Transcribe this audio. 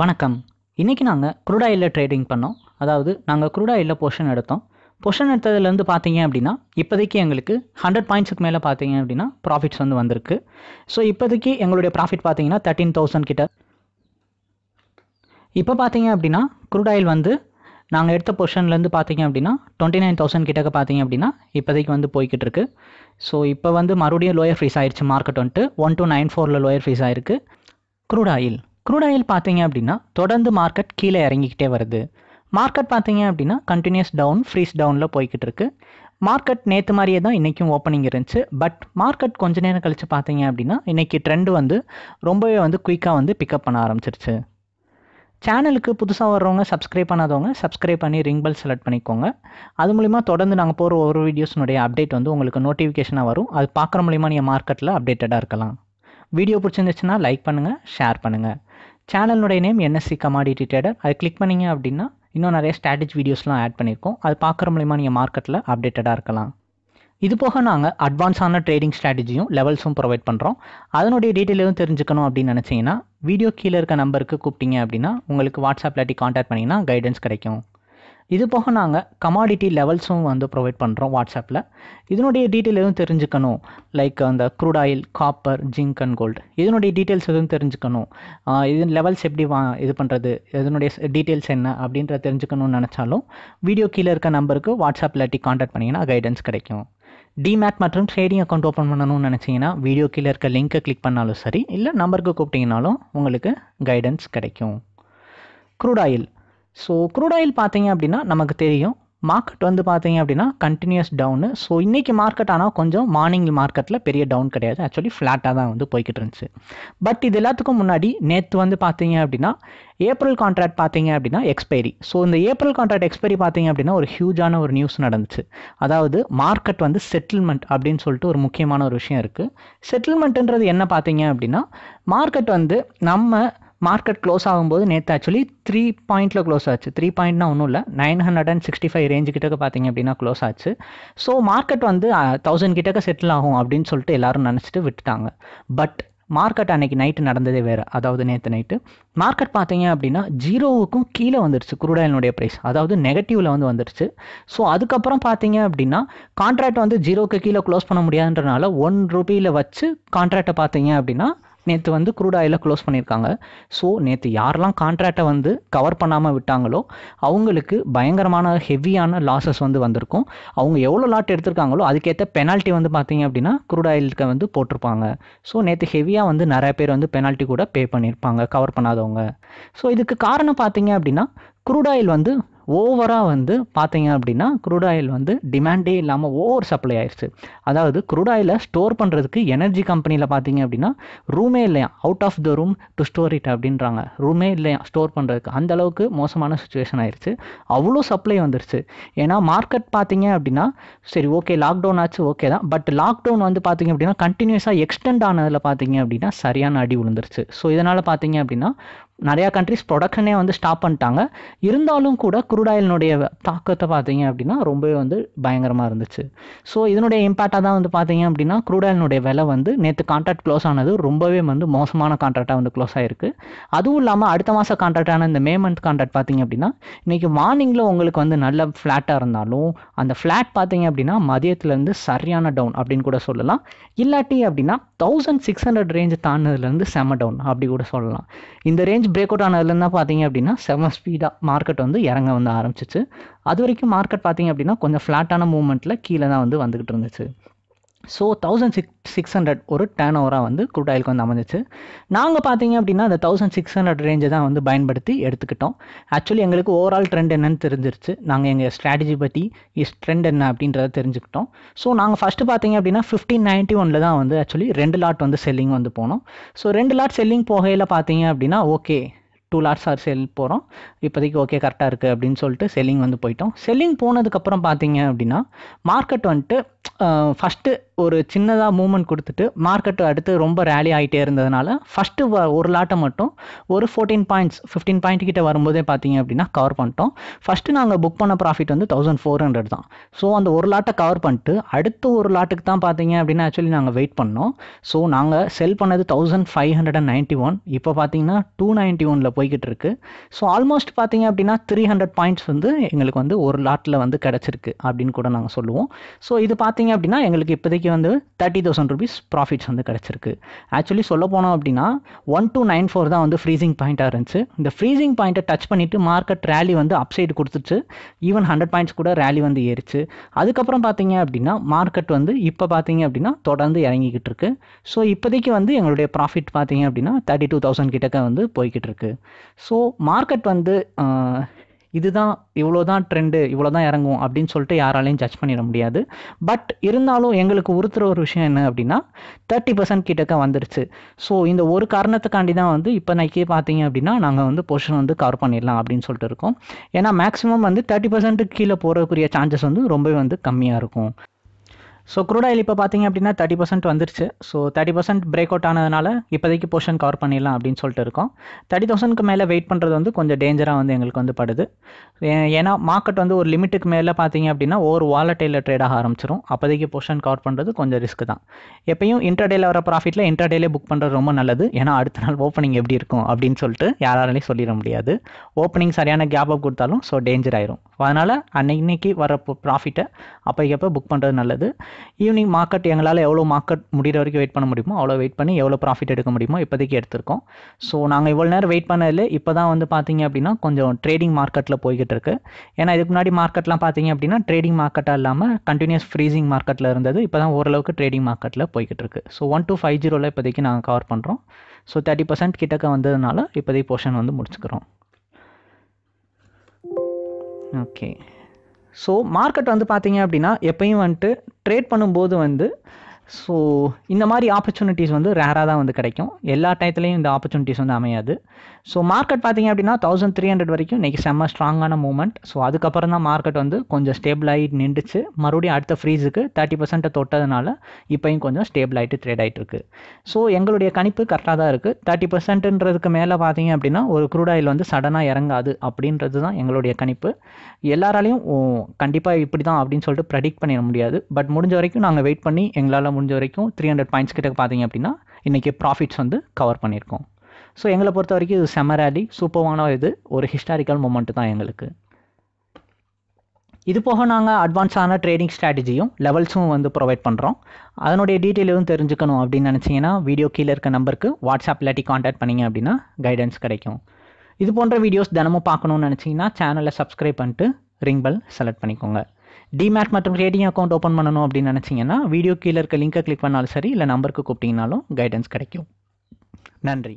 வணக்கம் இன்றைக்கி நாங்கள் குரூட் ட்ரேடிங் பண்ணோம் அதாவது நாங்கள் குரூட் போர்ஷன் பொஷன் எடுத்தோம் பொஷன் எடுத்ததுலேருந்து பார்த்தீங்க அப்படின்னா இப்போதைக்கு எங்களுக்கு ஹண்ட்ரட் பாயிண்ட்ஸுக்கு மேலே பார்த்தீங்க அப்படின்னா ப்ராஃபிட்ஸ் வந்து வந்திருக்கு ஸோ இப்போதைக்கு எங்களுடைய ப்ராஃபிட் பார்த்தீங்கன்னா தேர்ட்டீன் தௌசண்ட் கிட்ட இப்போ பார்த்தீங்க அப்படின்னா குரூடாயில் வந்து நாங்கள் எடுத்த பொஷன்லேருந்து பார்த்தீங்க அப்படின்னா டுவெண்ட்டி நைன் தௌசண்ட் கிட்டக்க பார்த்தீங்க அப்படின்னா இப்போதைக்கு வந்து போய்கிட்டு இருக்கு ஸோ இப்போ வந்து மறுபடியும் லோயர் ஃபீஸ் ஆயிடுச்சு மார்க்கெட் வந்துட்டு ஒன் டூ நைன் ஃபோரில் லோயர் ஃபீஸ் ஆயிருக்கு குரூட் ஆயில் க்ரூட் ஆயில் பார்த்தீங்க அப்படின்னா தொடர்ந்து மார்க்கெட் கீழே இறங்கிக்கிட்டே வருது மார்க்கெட் பார்த்தீங்க அப்படின்னா கண்டினியூஸ் டவுன் ஃப்ரீஸ் டவுனில் போய்கிட்டு இருக்கு மார்க்கெட் நேற்று மாதிரியே தான் இன்றைக்கும் ஓப்பனிங் இருந்துச்சு பட் மார்க்கெட் கொஞ்ச நேரம் கழித்து பார்த்தீங்க அப்படின்னா இன்றைக்கி ட்ரெண்டு வந்து ரொம்பவே வந்து குயிக்காக வந்து பிக்கப் பண்ண ஆரம்பிச்சிருச்சு சேனலுக்கு புதுசாக வர்றவங்க சப்ஸ்கிரைப் பண்ணாதவங்க சப்ஸ்கிரைப் பண்ணி ரிங் பெல் செலக்ட் பண்ணிக்கோங்க அது மூலிமா தொடர்ந்து நாங்கள் போகிற ஒரு வீடியோஸ்னுடைய அப்டேட் வந்து உங்களுக்கு நோட்டிஃபிகேஷனாக வரும் அது பார்க்குற மூலிமா நீங்கள் மார்க்கெட்டில் அப்டேட்டடாக இருக்கலாம் வீடியோ பிடிச்சிருந்துச்சுன்னா லைக் பண்ணுங்கள் ஷேர் பண்ணுங்கள் சேனலுடைய நேம் என்எஸ்சி கமாடிட்டி ட்ரேடர் அது கிளிக் பண்ணிங்க அப்படின்னா இன்னும் நிறைய ஸ்ட்ராட்டஜி வீடியோஸ்லாம் ஆட் பண்ணியிருக்கோம் அது பார்க்குற மூலிமா நீங்கள் மார்க்கெட்டில் அப்டேட்டடாக இருக்கலாம் இது போக நாங்கள் அட்வான்ஸான ட்ரேடிங் ஸ்ட்ராட்டஜியும் லெவல்ஸும் ப்ரொவைட் பண்ணுறோம் அதனுடைய டீட்டெயில் எதுவும் தெரிஞ்சுக்கணும் அப்படின்னு நினச்சிங்கன்னா வீடியோ கீழே இருக்க நம்பருக்கு கூப்பிட்டீங்க அப்படின்னா உங்களுக்கு வாட்ஸ்அப் இல்லாட்டி காண்டாக்ட் பண்ணிங்கன்னா கைடன்ஸ் கிடைக்கும் இது போக நாங்கள் கமாடிட்டி லெவல்ஸும் வந்து ப்ரொவைட் பண்ணுறோம் வாட்ஸ்அப்பில் இதனுடைய டீட்டெயில் எதுவும் தெரிஞ்சுக்கணும் லைக் அந்த crude oil copper zinc and gold இதனுடைய டீட்டெயில்ஸ் எதுவும் தெரிஞ்சுக்கணும் இது லெவல்ஸ் எப்படி வா இது பண்ணுறது இதனுடைய டீட்டெயில்ஸ் என்ன அப்படின்ற தெரிஞ்சுக்கணும்னு நினச்சாலும் வீடியோ கீழே இருக்க நம்பருக்கு வாட்ஸ்அப்பில் இல்லாட்டி காண்டாக்ட் பண்ணிங்கன்னா கைடன்ஸ் கிடைக்கும் டிமேட் மற்றும் ட்ரேடிங் அக்கௌண்ட் ஓப்பன் பண்ணணும்னு நினச்சிங்கன்னா வீடியோ கீழே இருக்க லிங்க்கை கிளிக் பண்ணாலும் சரி இல்லை நம்பருக்கு கூப்பிட்டிங்கனாலும் உங்களுக்கு கைடன்ஸ் கிடைக்கும் crude oil so crude oil பார்த்தீங்க அப்படின்னா நமக்கு தெரியும் மார்க்கெட் வந்து பார்த்தீங்க அப்படின்னா கண்டினியூஸ் டவுனு ஸோ இன்றைக்கி மார்க்கெட் ஆனால் கொஞ்சம் மார்னிங் மார்க்கெட்டில் பெரிய டவுன் கிடையாது ஆக்சுவலி ஃப்ளாட்டாக தான் வந்து போய்கிட்டு இருந்துச்சு பட் இது எல்லாத்துக்கும் முன்னாடி நேற்று வந்து பார்த்தீங்க அப்படின்னா ஏப்ரல் கான்ட்ராக்ட் பார்த்தீங்க அப்படின்னா எக்ஸ்பைரி ஸோ இந்த ஏப்ரல் கான்ட்ராக்ட் எக்ஸ்பைரி பார்த்தீங்க அப்படின்னா ஒரு ஹியூஜான ஒரு நியூஸ் நடந்துச்சு அதாவது மார்க்கெட் வந்து செட்டில்மெண்ட் அப்படின்னு சொல்லிட்டு ஒரு முக்கியமான ஒரு விஷயம் இருக்குது செட்டில்மெண்ட்டுன்றது என்ன பார்த்தீங்க அப்படின்னா மார்க்கெட் வந்து நம்ம மார்க்கெட் க்ளோஸ் ஆகும்போது நேற்று ஆக்சுவலி த்ரீ பாயிண்ட்டில் க்ளோஸ் ஆச்சு த்ரீ பாயிண்ட்னா ஒன்றும் இல்லை nine hundred and sixty five range கிட்டக்க பார்த்தீங்க அப்படின்னா க்ளோஸ் ஆச்சு ஸோ மார்க்கெட் வந்து தௌசண்ட் கிட்டக்க செட்டில் ஆகும் அப்படின்னு சொல்லிட்டு எல்லாரும் நினச்சிட்டு விட்டுட்டாங்க பட் மார்க்கெட் அன்னைக்கு நைட்டு நடந்ததே வேறு அதாவது நேற்று நைட்டு மார்க்கெட் பார்த்தீங்க அப்படின்னா ஜீரோவுக்கும் கீழே வந்துருச்சு குரூடாயினுடைய ப்ரைஸ் அதாவது நெகட்டிவில் வந்து வந்துருச்சு ஸோ அதுக்கப்புறம் பார்த்தீங்க அப்படின்னா கான்ட்ராக்ட் வந்து ஜீரோக்கு கீழே க்ளோஸ் பண்ண முடியாதுன்றனால ஒன் ருபியில் வச்சு கான்ட்ராக்டை பார்த்தீங்க அப்படின்னா நேற்று வந்து குரூட் ஆயில க்ளோஸ் பண்ணியிருக்காங்க ஸோ நேற்று யாரெல்லாம் கான்ட்ராக்டை வந்து கவர் பண்ணாமல் விட்டாங்களோ அவங்களுக்கு பயங்கரமான ஹெவியான லாஸஸ் வந்து வந்திருக்கும் அவங்க எவ்வளோ லாட் எடுத்திருக்காங்களோ அதுக்கேற்ற பெனால்ட்டி வந்து பார்த்தீங்க அப்படின்னா குரூட் ஆயிலுக்கு வந்து போட்டிருப்பாங்க ஸோ நேற்று ஹெவியாக வந்து நிறைய பேர் வந்து பெனால்ட்டி கூட பே பண்ணியிருப்பாங்க கவர் பண்ணாதவங்க ஸோ இதுக்கு காரணம் பார்த்தீங்க அப்படின்னா குரூட் ஆயில் வந்து ஓவராக வந்து பார்த்தீங்க அப்படின்னா க்ரூட் ஆயில் வந்து டிமாண்டே இல்லாமல் ஓவர் சப்ளை ஆயிடுச்சு அதாவது க்ரூட் ஆயிலை ஸ்டோர் பண்ணுறதுக்கு எனர்ஜி கம்பெனியில் பார்த்தீங்க அப்படின்னா ரூமே இல்லையா out of the room to store it அப்படின்றாங்க ரூமே இல்லையா ஸ்டோர் பண்ணுறதுக்கு அந்த அளவுக்கு மோசமான சுச்சுவேஷன் ஆயிடுச்சு அவ்வளோ சப்ளை வந்துருச்சு ஏன்னா மார்க்கெட் பார்த்தீங்க அப்படின்னா சரி ஓகே லாக்டவுன் ஆச்சு ஓகே தான் பட் லாக்டவுன் வந்து பார்த்தீங்க அப்படின்னா கண்டினியூஸாக எக்ஸ்டெண்ட் ஆனதில் பார்த்தீங்க அப்படின்னா சரியான அடி விழுந்துருச்சு ஸோ இதனால் பார்த்தீங்க அப்படின்னா நிறையா கண்ட்ரிஸ் ப்ரொடக்ஷனே வந்து ஸ்டாப் பண்ணிட்டாங்க இருந்தாலும் கூட குரூடாயிலினுடைய தாக்கத்தை பார்த்தீங்க அப்படின்னா ரொம்பவே வந்து பயங்கரமாக இருந்துச்சு ஸோ இதனுடைய இம்பேக்டாக தான் வந்து பார்த்தீங்க அப்படின்னா குரூடாயிலினுடைய விலை வந்து நேற்று கான்ட்ராக்ட் க்ளோஸ் ஆனது ரொம்பவே வந்து மோசமான கான்ட்ராக்டாக வந்து க்ளோஸ் ஆகிருக்கு அதுவும் இல்லாமல் அடுத்த மாதம் கான்ட்ராக்டான இந்த மே மந்த் கான்ட்ராக்ட் பார்த்தீங்க அப்படின்னா இன்றைக்கி மார்னிங்கில் உங்களுக்கு வந்து நல்ல ஃப்ளாட்டாக இருந்தாலும் அந்த ஃப்ளாட் பார்த்தீங்க அப்படின்னா மதியத்துலேருந்து சரியான டவுன் அப்படின்னு கூட சொல்லலாம் இல்லாட்டி அப்படின்னா தௌசண்ட் சிக்ஸ் ஹண்ட்ரட் ரேஞ்ச் தாண்டினதுலேருந்து செம டவுன் அப்படி கூட சொல்லலாம் இந்த ரேஞ்ச் ரேஞ்ச் பிரேக் அவுட் ஆனதுலேருந்து தான் பார்த்தீங்க அப்படின்னா செவன் ஸ்பீடாக மார்க்கெட் வந்து இறங்க வந்து ஆரம்பிச்சிச்சு அது வரைக்கும் மார்க்கெட் பார்த்தீங்க அப்படின்னா கொஞ்சம் ஃப்ளாட்டான மூவ்மெண்ட்டில் கீழே தான் வந்து வந்துக்கிட்டு இருந்துச்சு so thousand six six hundred ஒரு டேன் ஓவராக வந்து குரூட் ஆயிலுக்கு வந்து அமைஞ்சிச்சு நாங்கள் பார்த்தீங்க அப்படின்னா அந்த தௌசண்ட் சிக்ஸ் ஹண்ட்ரட் ரேஞ்சை தான் வந்து பயன்படுத்தி எடுத்துக்கிட்டோம் ஆக்சுவலி எங்களுக்கு ஓவரால் ட்ரெண்ட் என்னன்னு தெரிஞ்சிருச்சு நாங்கள் எங்கள் ஸ்ட்ராட்டஜி பற்றி இஸ் ட்ரெண்ட் என்ன அப்படின்றத தெரிஞ்சுக்கிட்டோம் ஸோ நாங்கள் ஃபஸ்ட்டு பார்த்தீங்க அப்படின்னா ஃபிஃப்டீன் நைன்ட்டி ஒனில் தான் வந்து ஆக்சுவலி ரெண்டு லாட் வந்து செல்லிங் வந்து போனோம் ஸோ ரெண்டு லாட் செல்லிங் போகையில் பார்த்தீங்க அப்படின்னா okay two lots or sell போகிறோம் இப்போதைக்கு ஓகே கரெக்டாக இருக்குது அப்படின்னு சொல்லிட்டு செல்லிங் வந்து போயிட்டோம் செல்லிங் போனதுக்கப்புறம் பார்த்தீங்க அப்படின்னா மார்க்கெட் வந்துட்டு ஃபஸ்ட்டு ஒரு சின்னதாக மூமெண்ட் கொடுத்துட்டு மார்க்கெட்டு அடுத்து ரொம்ப ரேலி ஆகிட்டே இருந்ததுனால ஃபஸ்ட்டு ஒரு லாட்டை மட்டும் ஒரு ஃபோர்டீன் பாயிண்ட்ஸ் ஃபிஃப்டீன் பாயிண்ட் கிட்ட வரும்போதே பார்த்தீங்க அப்படின்னா கவர் பண்ணிட்டோம் ஃபஸ்ட்டு நாங்கள் புக் பண்ண ப்ராஃபிட் வந்து தௌசண்ட் ஃபோர் ஹண்ட்ரட் தான் ஸோ அந்த ஒரு லாட்டை கவர் பண்ணிட்டு அடுத்த ஒரு லாட்டுக்கு தான் பார்த்தீங்க அப்படின்னா ஆக்சுவலி நாங்கள் வெயிட் பண்ணோம் ஸோ நாங்கள் செல் பண்ணது thousand five hundred and ninety one இப்போ பார்த்தீங்கன்னா டூ நைன்ட்டி ஒனில் போய்கிட்டு இருக்கு ஸோ ஆல்மோஸ்ட் பார்த்தீங்க அப்படின்னா த்ரீ ஹண்ட்ரட் பாயிண்ட்ஸ் வந்து எங்களுக்கு வந்து ஒரு லாட்டில் வந்து கிடச்சிருக்கு அப்படின்னு கூட நாங்கள் சொல்லுவோம் ஸோ இது பார்த்தீங்க அப்படின்னா எங்களுக்கு இப்போதைக்கு இன்றைக்கி வந்து தேர்ட்டி தௌசண்ட் ருபீஸ் ப்ராஃபிட்ஸ் வந்து கிடச்சிருக்கு ஆக்சுவலி சொல்ல போனோம் அப்படின்னா ஒன் டூ நைன் ஃபோர் தான் வந்து ஃப்ரீசிங் பாயிண்ட்டாக இருந்துச்சு இந்த ஃப்ரீசிங் பாயிண்ட்டை டச் பண்ணிவிட்டு மார்க்கெட் ரேலி வந்து அப்சைடு கொடுத்துச்சு ஈவன் ஹண்ட்ரட் பாயிண்ட்ஸ் கூட ரேலி வந்து ஏறிச்சு அதுக்கப்புறம் பார்த்தீங்க அப்படின்னா மார்க்கெட் வந்து இப்போ பார்த்தீங்க அப்படின்னா தொடர்ந்து இறங்கிக்கிட்டு இருக்கு ஸோ இப்போதைக்கு வந்து எங்களுடைய ப்ராஃபிட் பார்த்தீங்க அப்படின்னா தேர்ட்டி டூ தௌசண்ட் கிட்டக்க வந்து போய்கிட்டு இருக்கு ஸோ மார்க்கெட் வந்து இதுதான் இவ்வளோ தான் ட்ரெண்டு இவ்வளோ தான் இறங்கும் அப்படின்னு சொல்லிட்டு யாராலையும் ஜட்ஜ் பண்ணிட முடியாது பட் இருந்தாலும் எங்களுக்கு உறுத்துற ஒரு விஷயம் என்ன அப்படின்னா தேர்ட்டி பர்சன்ட் கிட்டக்க வந்துருச்சு ஸோ இந்த ஒரு காரணத்துக்காண்டி தான் வந்து இப்போ நைக்கே பார்த்தீங்க அப்படின்னா நாங்கள் வந்து பொசிஷன் வந்து கவர் பண்ணிடலாம் அப்படின்னு சொல்லிட்டு இருக்கோம் ஏன்னா மேக்ஸிமம் வந்து தேர்ட்டி பர்சன்ட்டுக்கு கீழே போகிறதுக்குரிய சான்சஸ் வந்து ரொம்பவே வந்து கம்மியாக இருக்கும் ஸோ குரூட் ஆயில் இப்போ பார்த்தீங்க அப்படின்னா தேர்ட்டி பர்சன்ட் வந்துருச்சு so thirty percent break out ஆனதுனால இப்போதைக்கு போர்ஷன் கவர் பண்ணிடலாம் அப்படின்னு சொல்லிட்டு இருக்கோம் தேர்ட்டி தௌசண்ட்க்கு மேலே வெயிட் பண்ணுறது வந்து கொஞ்சம் டேஞ்சராக வந்து எங்களுக்கு வந்து படுது ஏன்னா மார்க்கெட் வந்து ஒரு லிமிட்டுக்கு மேலே பார்த்தீங்க அப்படின்னா ஒவ்வொரு வாலட்டையில் ட்ரேட் ஆக ஆரம்பிச்சிரும் அப்போதைக்கு போர்ஷன் கவர் பண்ணுறது கொஞ்சம் ரிஸ்க் தான் எப்பயும் இன்டர்டேல வர ப்ராஃபிட்டில் இன்டர்டேலே புக் பண்ணுறது ரொம்ப நல்லது ஏன்னா அடுத்த நாள் ஓப்பனிங் எப்படி இருக்கும் அப்படின்னு சொல்லிட்டு யாராலையும் சொல்லிட முடியாது ஓப்பனிங் சரியான கேப் அப் கொடுத்தாலும் ஸோ டேஞ்சர் ஆயிரும் அதனால் அன்னைக்கு வர ப்ராஃபிட்டை அப்போக்கப்போ புக் பண்ணுறது நல்லது ஈவினிங் மார்க்கெட் எங்களால் எவ்வளோ மார்க்கெட் முடிகிற வரைக்கும் வெயிட் பண்ண முடியுமோ அவ்வளோ வெயிட் பண்ணி எவ்வளோ ப்ராஃபிட் எடுக்க முடியுமோ இப்போதைக்கு எடுத்திருக்கோம் ஸோ நாங்கள் இவ்வளோ நேரம் வெயிட் பண்ணதில் இப்போ தான் வந்து பார்த்தீங்க அப்படின்னா கொஞ்சம் ட்ரேடிங் மார்க்கெட்டில் போய்கிட்டு இருக்கு ஏன்னா இதுக்கு முன்னாடி மார்க்கெட்லாம் பார்த்தீங்க அப்படின்னா ட்ரேடிங் மார்க்கெட்டாக இல்லாமல் கண்டினியூஸ் ஃப்ரீசிங் மார்க்கெட்டில் இருந்தது இப்போ தான் ஓரளவுக்கு ட்ரேடிங் மார்க்கெட்டில் போய்கிட்டு இருக்கு ஸோ ஒன் டூ ஃபைவ் ஜீரோவில் இப்போதைக்கு நாங்கள் கவர் பண்ணுறோம் ஸோ தேர்ட்டி பர்சன்ட் கிட்டக்க வந்ததுனால இப்போதைக்கு போர்ஷன் வந்து முடிச்சுக்கிறோம் ஓகே ஸோ மார்க்கெட் வந்து பார்த்தீங்க அப்படின்னா எப்பயும் வந்துட்டு ட்ரேட் பண்ணும்போது வந்து ஸோ இந்த மாதிரி ஆப்பர்ச்சுனிட்டிஸ் வந்து ரேராக தான் வந்து கிடைக்கும் எல்லா டயத்துலேயும் இந்த ஆப்பர்ச்சுனிட்டிஸ் வந்து அமையாது ஸோ மார்க்கெட் பார்த்தீங்க அப்படின்னா தௌசண்ட் த்ரீ ஹண்ட்ரட் வரைக்கும் இன்றைக்கி செம்ம ஸ்ட்ராங்கான மூமெண்ட் ஸோ அதுக்கப்புறம் தான் மார்க்கெட் வந்து கொஞ்சம் ஸ்டேபிள் ஆகிட்டு நின்றுச்சு மறுபடியும் அடுத்த ஃப்ரீஸுக்கு தேர்ட்டி பர்சன்ட்டை தொட்டதுனால இப்போயும் கொஞ்சம் ஸ்டேபிள் ஆகிட்டு ட்ரேட் ஆகிட்டு இருக்குது ஸோ எங்களுடைய கணிப்பு கரெக்டாக தான் இருக்குது தேர்ட்டி பர்சன்ட்ன்றதுக்கு மேலே பார்த்தீங்க அப்படின்னா ஒரு க்ரூட் ஆயில் வந்து சடனாக இறங்காது அப்படின்றது தான் எங்களுடைய கணிப்பு எல்லாராலையும் கண்டிப்பாக இப்படி தான் அப்படின்னு சொல்லிட்டு ப்ரெடிக்ட் பண்ணிட முடியாது பட் முடிஞ்ச வரைக்கும் நாங்கள் வெயிட் பண்ணி எங்களால் எங்களால் முடிஞ்ச வரைக்கும் த்ரீ ஹண்ட்ரட் பாயிண்ட்ஸ் கிட்ட பார்த்தீங்க அப்படின்னா இன்றைக்கி ப்ராஃபிட்ஸ் வந்து கவர் பண்ணியிருக்கோம் ஸோ எங்களை பொறுத்த வரைக்கும் இது ரேலி சூப்பர்வான இது ஒரு ஹிஸ்டாரிக்கல் மூமெண்ட்டு தான் எங்களுக்கு இது போக நாங்கள் அட்வான்ஸான ட்ரேடிங் ஸ்ட்ராட்டஜியும் லெவல்ஸும் வந்து ப்ரொவைட் பண்ணுறோம் அதனுடைய டீட்டெயில் எதுவும் தெரிஞ்சுக்கணும் அப்படின்னு நினச்சிங்கன்னா வீடியோ கீழே இருக்க நம்பருக்கு வாட்ஸ்அப் இல்லாட்டி காண்டாக்ட் பண்ணிங்க அப்படின்னா கைடன்ஸ் கிடைக்கும் இது போன்ற வீடியோஸ் தினமும் பார்க்கணுன்னு நினச்சிங்கன்னா சேனலை சப்ஸ்கிரைப் பண்ணிட்டு ரிங் பெல் செலக்ட் பண்ணிக்கோங்க டிமேட் மற்றும் ட்ரேடிங் அக்கௌண்ட் ஓப்பன் பண்ணணும் அப்படின்னு நினச்சிங்கன்னா வீடியோ கீழே இருக்க லிங்க்கை கிளிக் பண்ணாலும் சரி இல்லை நம்பருக்கு கூப்பிட்டிங்கனாலும் கைடன்ஸ் கிடைக்கும் நன்றி